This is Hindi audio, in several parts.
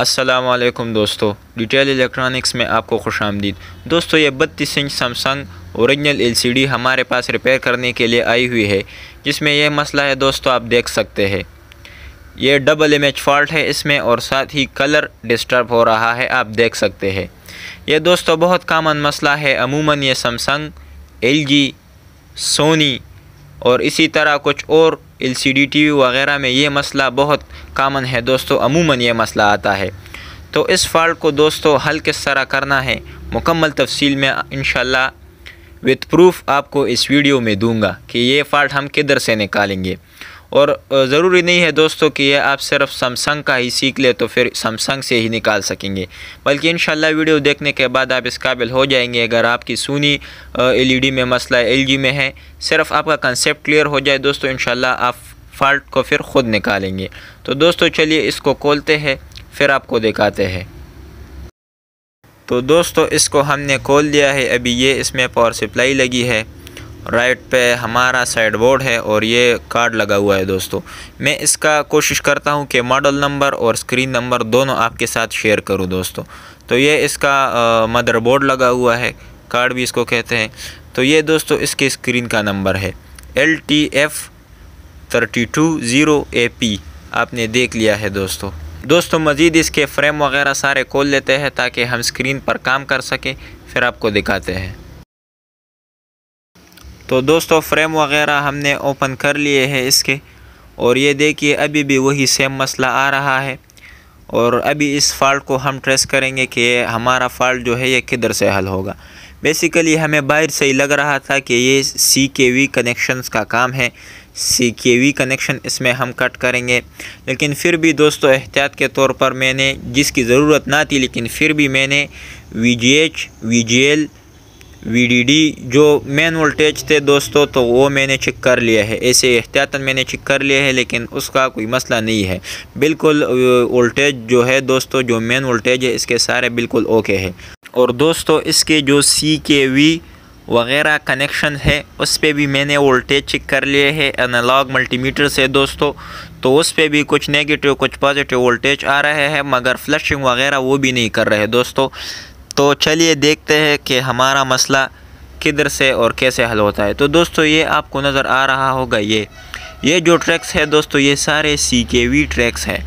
असलम दोस्तों डिटेल इलेक्ट्रॉनिक्स में आपको खुश आमदीद दोस्तों ये बत्तीस इंच सैमसंग औरिजिनल एलसीडी हमारे पास रिपेयर करने के लिए आई हुई है जिसमें यह मसला है दोस्तों आप देख सकते हैं ये डबल इमेज फॉल्ट है इसमें और साथ ही कलर डिस्टर्ब हो रहा है आप देख सकते हैं यह दोस्तों बहुत कामन मसला है अमूमन ये सैमसंग एल सोनी और इसी तरह कुछ और L C D T V वगैरह में ये मसला बहुत कामन है दोस्तों अमूमन ये मसला आता है तो इस फॉल्ट को दोस्तों हल किस तरह करना है मुकम्मल तफसील में इन विद प्रूफ आपको इस वीडियो में दूंगा कि ये फॉल्ट हम किधर से निकालेंगे और ज़रूरी नहीं है दोस्तों कि यह आप सिर्फ सैमसंग का ही सीख ले तो फिर सैमसंग से ही निकाल सकेंगे बल्कि इन वीडियो देखने के बाद आप इस काबिल हो जाएंगे अगर आपकी सोनी एलईडी e में मसला जी e में है सिर्फ आपका कंसेप्ट क्लियर हो जाए दोस्तों इन आप फॉल्ट को फिर ख़ुद निकालेंगे तो दोस्तों चलिए इसको खोलते हैं फिर आपको दिखाते हैं तो दोस्तों इसको हमने खोल दिया है अभी ये इसमें पावर सप्लाई लगी है राइट पे हमारा साइड बोर्ड है और ये कार्ड लगा हुआ है दोस्तों मैं इसका कोशिश करता हूँ कि मॉडल नंबर और स्क्रीन नंबर दोनों आपके साथ शेयर करूँ दोस्तों तो ये इसका मदरबोर्ड लगा हुआ है कार्ड भी इसको कहते हैं तो ये दोस्तों इसके स्क्रीन का नंबर है L T F thirty two zero A P आपने देख लिया है दोस्तों दोस्तों मज़ीद इसके फ्रेम वगैरह सारे खोल लेते हैं ताकि हम स्क्रीन पर काम कर सकें फिर आपको दिखाते हैं तो दोस्तों फ्रेम वगैरह हमने ओपन कर लिए हैं इसके और ये देखिए अभी भी वही सेम मसला आ रहा है और अभी इस फॉल्ट को हम ट्रेस करेंगे कि हमारा फॉल्ट जो है ये किधर से हल होगा बेसिकली हमें बाहर से ही लग रहा था कि ये सी के वी कनेक्शंस का काम है सी के वी कनेक्शन इसमें हम कट करेंगे लेकिन फिर भी दोस्तों एहतियात के तौर पर मैंने जिसकी ज़रूरत ना थी लेकिन फिर भी मैंने V G H V G L VDD जो मेन वोल्टेज थे दोस्तों तो वो मैंने चेक कर लिया है ऐसे एहतियातन मैंने चेक कर लिया है लेकिन उसका कोई मसला नहीं है बिल्कुल वोल्टेज जो है दोस्तों जो मेन वोल्टेज है इसके सारे बिल्कुल ओके है और दोस्तों इसके जो सी के वी वगैरह कनेक्शन है उस पर भी मैंने वोल्टेज चेक कर लिए है एनालॉग मल्टीमीटर से दोस्तों तो उस पर भी कुछ नेगेटिव कुछ पॉजिटिव वोल्टेज आ रहे हैं मगर फ्लशिंग वगैरह वो भी नहीं कर रहे दोस्तों तो चलिए देखते हैं कि हमारा मसला किधर से और कैसे हल होता है तो दोस्तों ये आपको नज़र आ रहा होगा ये ये जो ट्रैक्स है दोस्तों ये सारे सी के वी ट्रैक्स हैं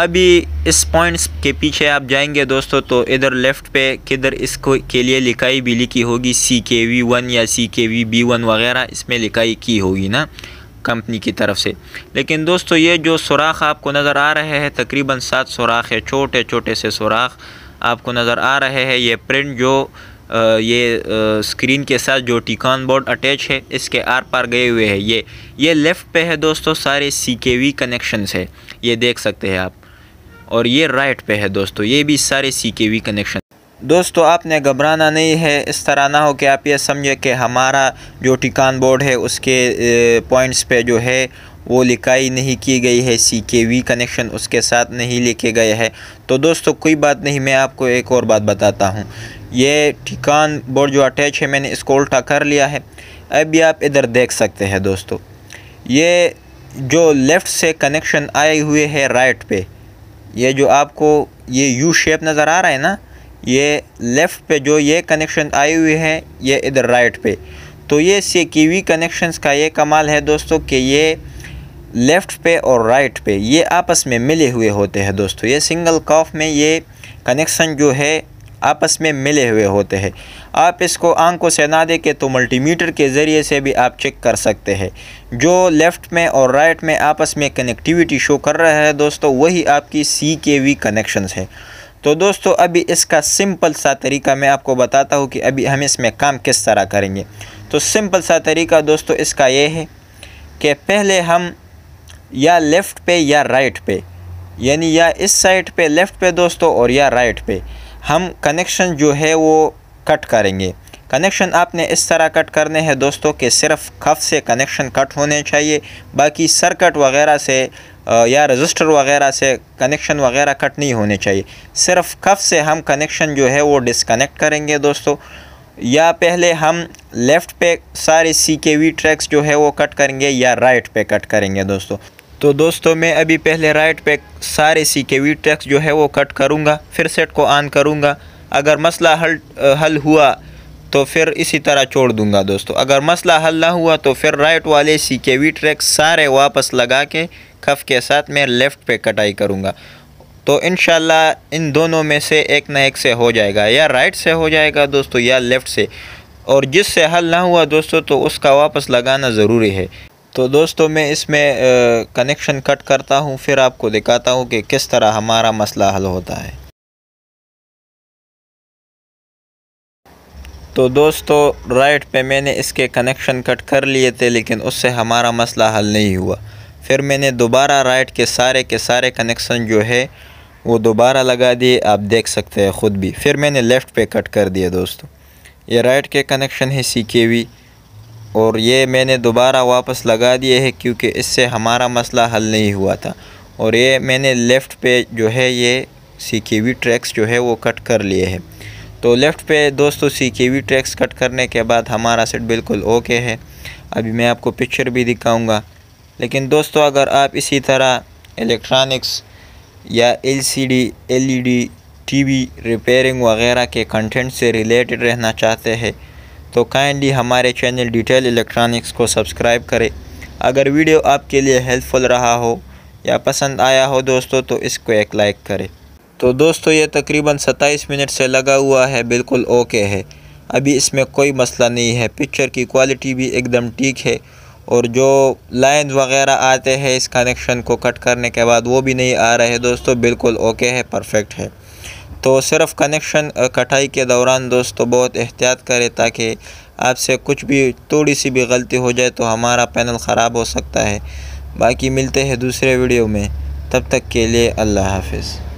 अभी इस पॉइंट्स के पीछे आप जाएंगे दोस्तों तो इधर लेफ़्ट पे किधर इसको के लिए लिखाई भी लिखी होगी सी के वी वन या सी के वी बी वन वगैरह इसमें लिखाई की होगी ना कंपनी की तरफ से लेकिन दोस्तों ये जो सुराख आपको नज़र आ रहे हैं तकरीबन सात सुराख है छोटे छोटे से सुराख आपको नज़र आ रहे हैं ये प्रिंट जो आ, ये आ, स्क्रीन के साथ जो टिकॉन बोर्ड अटैच है इसके आर पार गए हुए हैं ये ये लेफ़्ट पे है दोस्तों सारे सी के वी कनेक्शन है ये देख सकते हैं आप और ये राइट पे है दोस्तों ये भी सारे सी के वी कनेक्शन दोस्तों आपने घबराना नहीं है इस तरह ना हो कि आप ये समझे कि हमारा जो टिकान बोर्ड है उसके पॉइंट्स पे जो है वो लिकाई नहीं की गई है सी के वी कनेक्शन उसके साथ नहीं लिखे गए हैं तो दोस्तों कोई बात नहीं मैं आपको एक और बात बताता हूँ ये ठिकान बोर्ड जो अटैच है मैंने इसको उल्टा कर लिया है अभी आप इधर देख सकते हैं दोस्तों ये जो लेफ़्ट से कनेक्शन आए हुए है राइट पे ये जो आपको ये यू शेप नज़र आ रहा है ना ये लेफ़्ट पे जो ये कनेक्शन आए हुए हैं ये इधर राइट पे तो ये सी वी कनेक्शंस का ये कमाल है दोस्तों कि ये लेफ़्ट पे और राइट पे ये आपस में मिले हुए होते हैं दोस्तों ये सिंगल कॉफ में ये कनेक्शन जो है आपस में मिले हुए होते हैं आप इसको आंखों से ना देखे तो मल्टीमीटर के ज़रिए से भी आप चेक कर सकते हैं जो लेफ़्ट में और राइट में आपस में कनेक्टिविटी शो कर रहा है दोस्तों वही आपकी सी के वी कनेक्शन है तो दोस्तों अभी इसका सिंपल सा तरीका मैं आपको बताता हूँ कि अभी हम इसमें काम किस तरह करेंगे तो सिंपल सा तरीका दोस्तों इसका ये है कि पहले हम या लेफ़्ट पे या राइट पे यानी या इस साइड पे लेफ़्ट पे दोस्तों और या राइट पे हम कनेक्शन जो है वो कट करेंगे कनेक्शन आपने इस तरह कट करने हैं दोस्तों कि सिर्फ खफ से कनेक्शन कट होने चाहिए बाकी सर्कट वगैरह से या रजिस्टर वगैरह से कनेक्शन वगैरह कट नहीं होने चाहिए सिर्फ कफ से हम कनेक्शन जो है वो डिसकनेक्ट करेंगे दोस्तों या पहले हम लेफ़्ट पे सारे सी के वी ट्रैक्स जो है वो कट करेंगे या राइट पे कट करेंगे दोस्तों तो दोस्तों मैं अभी पहले राइट पे सारे के वी ट्रैक्स जो है वो कट करूँगा फिर सेट को ऑन करूँगा अगर मसला हल हल हुआ तो फिर इसी तरह छोड़ दूँगा दोस्तों अगर मसला हल ना हुआ तो फिर राइट वाले सी के वी ट्रैक सारे वापस लगा के कफ के साथ मैं लेफ़्ट पे कटाई करूँगा तो इन इन दोनों में से एक ना एक से हो जाएगा या राइट से हो जाएगा दोस्तों या लेफ़्ट से और जिससे हल ना हुआ दोस्तों तो उसका वापस लगाना ज़रूरी है तो दोस्तों मैं इसमें कनेक्शन कट करता हूँ फिर आपको दिखाता हूँ कि किस तरह हमारा मसला हल होता है तो दोस्तों राइट पे मैंने इसके कनेक्शन कट कर लिए थे लेकिन उससे हमारा मसला हल नहीं हुआ फिर मैंने दोबारा राइट के सारे के सारे कनेक्शन जो है वो दोबारा लगा दिए आप देख सकते हैं ख़ुद भी फिर मैंने लेफ़्ट पे कट कर दिया दोस्तों ये राइट के कनेक्शन है सी के वी और ये मैंने दोबारा वापस लगा दिए है क्योंकि इससे हमारा मसला हल नहीं हुआ था और ये मैंने लेफ़्ट पे जो है ये सी के वी ट्रैक्स जो है वो कट कर लिए हैं तो लेफ़्ट पे दोस्तों सी के वी ट्रैक्स कट करने के बाद हमारा सेट बिल्कुल ओके है अभी मैं आपको पिक्चर भी दिखाऊंगा लेकिन दोस्तों अगर आप इसी तरह इलेक्ट्रॉनिक्स या एलसीडी, एलईडी, टीवी रिपेयरिंग वगैरह के कंटेंट से रिलेटेड रहना चाहते हैं तो काइंडली हमारे चैनल डिटेल इलेक्ट्रॉनिक्स को सब्सक्राइब करें अगर वीडियो आपके लिए हेल्पफुल रहा हो या पसंद आया हो दोस्तों तो इसको एक लाइक करें तो दोस्तों ये तकरीबन 27 मिनट से लगा हुआ है बिल्कुल ओके है अभी इसमें कोई मसला नहीं है पिक्चर की क्वालिटी भी एकदम ठीक है और जो लाइन वगैरह आते हैं इस कनेक्शन को कट करने के बाद वो भी नहीं आ रहे दोस्तों बिल्कुल ओके है परफेक्ट है तो सिर्फ कनेक्शन कटाई के दौरान दोस्तों बहुत एहतियात करें ताकि आपसे कुछ भी थोड़ी सी भी गलती हो जाए तो हमारा पैनल ख़राब हो सकता है बाकी मिलते हैं दूसरे वीडियो में तब तक के लिए अल्लाह हाफिज़